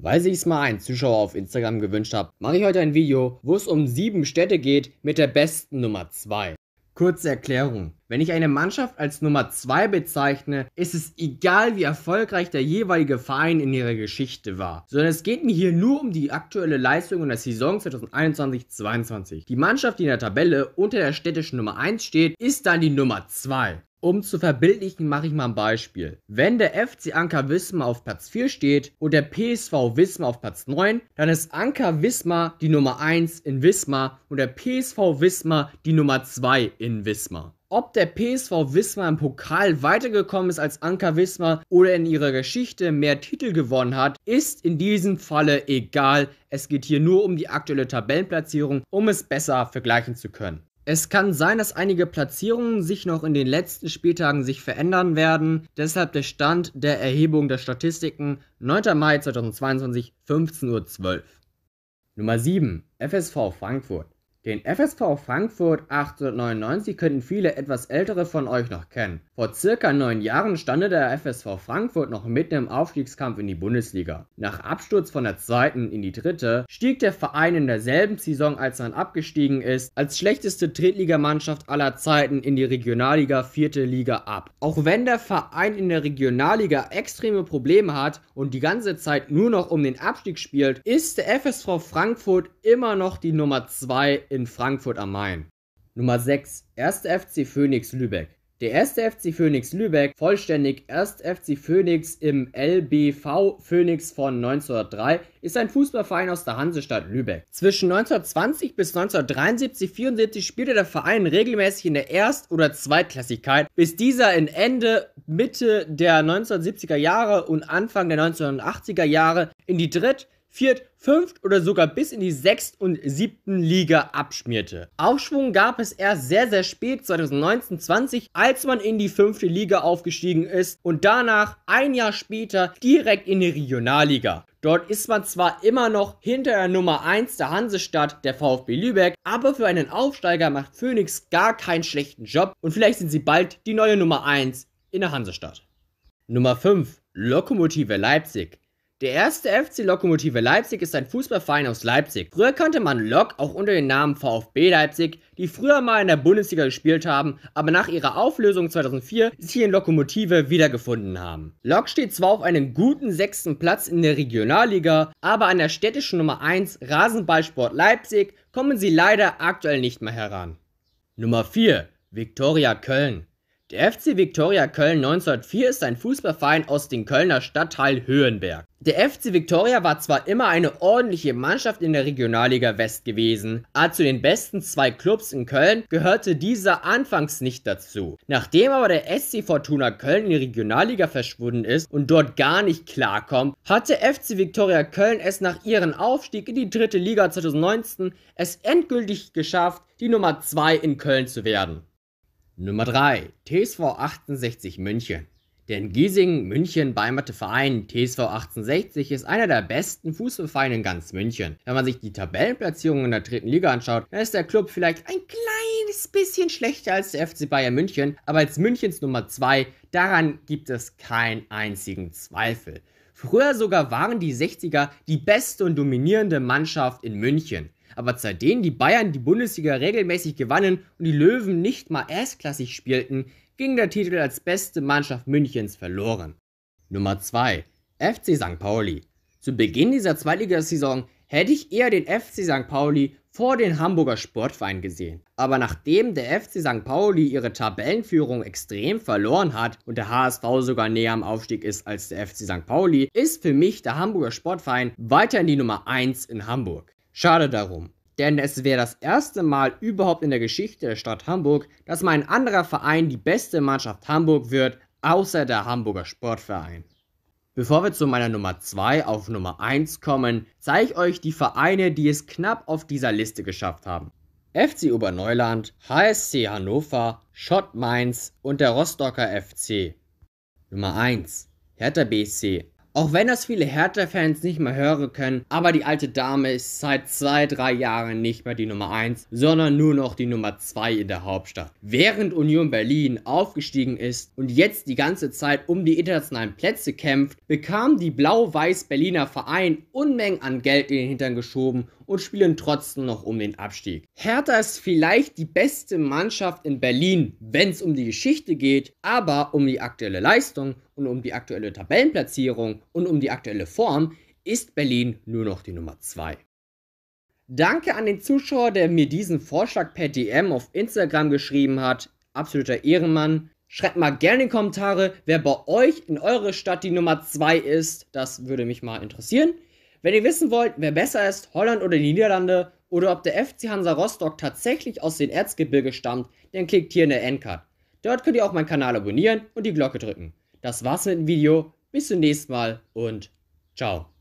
Weil sich es mal ein Zuschauer auf Instagram gewünscht hat, mache ich heute ein Video, wo es um sieben Städte geht mit der besten Nummer 2. Kurze Erklärung. Wenn ich eine Mannschaft als Nummer 2 bezeichne, ist es egal, wie erfolgreich der jeweilige Verein in ihrer Geschichte war, sondern es geht mir hier nur um die aktuelle Leistung in der Saison 2021-22. Die Mannschaft, die in der Tabelle unter der städtischen Nummer 1 steht, ist dann die Nummer 2. Um zu verbildlichen, mache ich mal ein Beispiel. Wenn der FC Anker Wismar auf Platz 4 steht und der PSV Wismar auf Platz 9, dann ist Anker Wismar die Nummer 1 in Wismar und der PSV Wismar die Nummer 2 in Wismar ob der PSV Wismar im Pokal weitergekommen ist als Anker Wismar oder in ihrer Geschichte mehr Titel gewonnen hat, ist in diesem Falle egal. Es geht hier nur um die aktuelle Tabellenplatzierung, um es besser vergleichen zu können. Es kann sein, dass einige Platzierungen sich noch in den letzten Spieltagen sich verändern werden. Deshalb der Stand der Erhebung der Statistiken 9. Mai 2022, 15.12 Uhr. Nummer 7. FSV Frankfurt. Den FSV Frankfurt 1899 könnten viele etwas ältere von euch noch kennen. Vor circa neun Jahren stande der FSV Frankfurt noch mitten im Aufstiegskampf in die Bundesliga. Nach Absturz von der zweiten in die dritte stieg der Verein in derselben Saison, als man abgestiegen ist, als schlechteste Drittligamannschaft aller Zeiten in die Regionalliga vierte Liga ab. Auch wenn der Verein in der Regionalliga extreme Probleme hat und die ganze Zeit nur noch um den Abstieg spielt, ist der FSV Frankfurt immer noch die Nummer zwei in Frankfurt am Main. Nummer 6. 1. FC Phoenix Lübeck. Der 1. FC Phoenix Lübeck, vollständig 1. FC Phoenix im LBV Phoenix von 1903, ist ein Fußballverein aus der Hansestadt Lübeck. Zwischen 1920 bis 1973-74 spielte der Verein regelmäßig in der Erst- oder Zweitklassigkeit, bis dieser in Ende, Mitte der 1970er Jahre und Anfang der 1980er Jahre in die Dritt-, Viert-, Fünft- oder sogar bis in die Sechst- und Siebten Liga abschmierte. Aufschwung gab es erst sehr, sehr spät, 2019-20, als man in die Fünfte Liga aufgestiegen ist und danach ein Jahr später direkt in die Regionalliga. Dort ist man zwar immer noch hinter der Nummer 1 der Hansestadt, der VfB Lübeck, aber für einen Aufsteiger macht Phoenix gar keinen schlechten Job und vielleicht sind sie bald die neue Nummer 1 in der Hansestadt. Nummer 5 Lokomotive Leipzig der erste FC Lokomotive Leipzig ist ein Fußballverein aus Leipzig. Früher kannte man Lok auch unter dem Namen VfB Leipzig, die früher mal in der Bundesliga gespielt haben, aber nach ihrer Auflösung 2004 sich in Lokomotive wiedergefunden haben. Lok steht zwar auf einem guten sechsten Platz in der Regionalliga, aber an der städtischen Nummer 1 Rasenballsport Leipzig kommen sie leider aktuell nicht mehr heran. Nummer 4 Viktoria Köln der FC Viktoria Köln 1904 ist ein Fußballverein aus dem Kölner Stadtteil Höhenberg. Der FC Viktoria war zwar immer eine ordentliche Mannschaft in der Regionalliga West gewesen, aber zu den besten zwei Clubs in Köln gehörte dieser anfangs nicht dazu. Nachdem aber der SC Fortuna Köln in die Regionalliga verschwunden ist und dort gar nicht klarkommt, hatte FC Viktoria Köln es nach ihrem Aufstieg in die dritte Liga 2019 es endgültig geschafft, die Nummer 2 in Köln zu werden. Nummer 3. TSV 68 München. Der in Giesing, München beheimatete Verein TSV 68 ist einer der besten Fußballvereine in ganz München. Wenn man sich die Tabellenplatzierungen in der dritten Liga anschaut, dann ist der Club vielleicht ein kleines bisschen schlechter als der FC Bayern München, aber als Münchens Nummer 2, daran gibt es keinen einzigen Zweifel. Früher sogar waren die 60er die beste und dominierende Mannschaft in München. Aber seitdem die Bayern die Bundesliga regelmäßig gewannen und die Löwen nicht mal erstklassig spielten, ging der Titel als beste Mannschaft Münchens verloren. Nummer 2. FC St. Pauli. Zu Beginn dieser Zweitligasaison hätte ich eher den FC St. Pauli vor den Hamburger Sportverein gesehen. Aber nachdem der FC St. Pauli ihre Tabellenführung extrem verloren hat und der HSV sogar näher am Aufstieg ist als der FC St. Pauli, ist für mich der Hamburger Sportverein weiterhin die Nummer 1 in Hamburg. Schade darum, denn es wäre das erste Mal überhaupt in der Geschichte der Stadt Hamburg, dass mal ein anderer Verein die beste Mannschaft Hamburg wird, außer der Hamburger Sportverein. Bevor wir zu meiner Nummer 2 auf Nummer 1 kommen, zeige ich euch die Vereine, die es knapp auf dieser Liste geschafft haben. FC Oberneuland, HSC Hannover, Schott Mainz und der Rostocker FC. Nummer 1 Hertha BSC auch wenn das viele Hertha-Fans nicht mehr hören können, aber die alte Dame ist seit zwei, drei Jahren nicht mehr die Nummer 1, sondern nur noch die Nummer 2 in der Hauptstadt. Während Union Berlin aufgestiegen ist und jetzt die ganze Zeit um die internationalen Plätze kämpft, bekam die blau-weiß Berliner Verein Unmengen an Geld in den Hintern geschoben und spielen trotzdem noch um den Abstieg. Hertha ist vielleicht die beste Mannschaft in Berlin, wenn es um die Geschichte geht, aber um die aktuelle Leistung und um die aktuelle Tabellenplatzierung und um die aktuelle Form ist Berlin nur noch die Nummer 2. Danke an den Zuschauer, der mir diesen Vorschlag per DM auf Instagram geschrieben hat. Absoluter Ehrenmann. Schreibt mal gerne in die Kommentare, wer bei euch in eurer Stadt die Nummer 2 ist. Das würde mich mal interessieren. Wenn ihr wissen wollt, wer besser ist, Holland oder die Niederlande, oder ob der FC Hansa Rostock tatsächlich aus den Erzgebirge stammt, dann klickt hier in der Endcard. Dort könnt ihr auch meinen Kanal abonnieren und die Glocke drücken. Das war's mit dem Video. Bis zum nächsten Mal und ciao.